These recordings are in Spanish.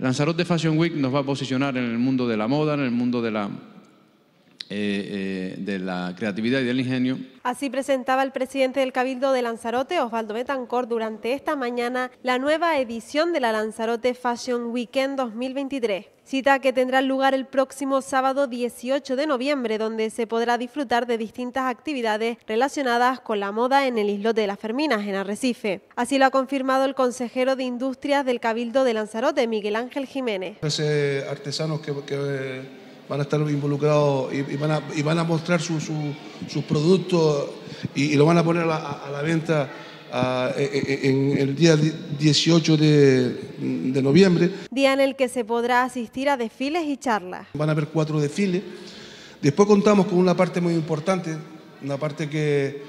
Lanzarote Fashion Week nos va a posicionar en el mundo de la moda, en el mundo de la eh, eh, de la creatividad y del ingenio. Así presentaba el presidente del Cabildo de Lanzarote, Osvaldo Betancor, durante esta mañana la nueva edición de la Lanzarote Fashion Weekend 2023. Cita que tendrá lugar el próximo sábado 18 de noviembre, donde se podrá disfrutar de distintas actividades relacionadas con la moda en el islote de las Ferminas, en Arrecife. Así lo ha confirmado el consejero de Industrias del Cabildo de Lanzarote, Miguel Ángel Jiménez. Ese artesanos que van a estar involucrados y, van, a, y van, a, mostrar sus productos y, lo van a poner a, la venta e, e, e, en el día 18 de, noviembre. Día en el que se podrá asistir a desfiles y charlas. Van a haber cuatro desfiles. Después contamos con una parte muy importante, una parte que,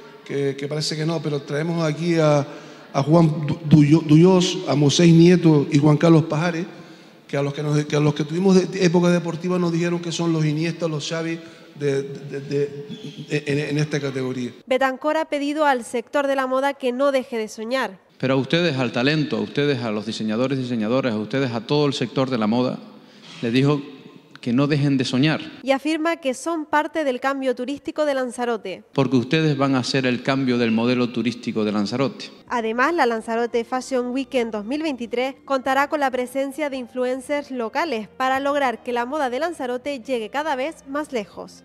parece que no, pero traemos aquí a, a Juan Duyos, a Moisés Nieto y Juan Carlos Pajares que a los que, los que tuvimos época deportiva nos dijeron que son los Iniesta, los Xavi, de, de, en, esta categoría. Betancor ha pedido al sector de la moda que no deje de soñar. Pero a ustedes, al talento, a ustedes, a los diseñadores y diseñadoras, a ustedes, a todo el sector de la moda, les dijo que no dejen de soñar. Y afirma que son parte del cambio turístico de Lanzarote. Porque ustedes van a hacer el cambio del modelo turístico de Lanzarote. Además, la Lanzarote Fashion Weekend 2023 contará con la presencia de influencers locales para lograr que la moda de Lanzarote llegue cada vez más lejos.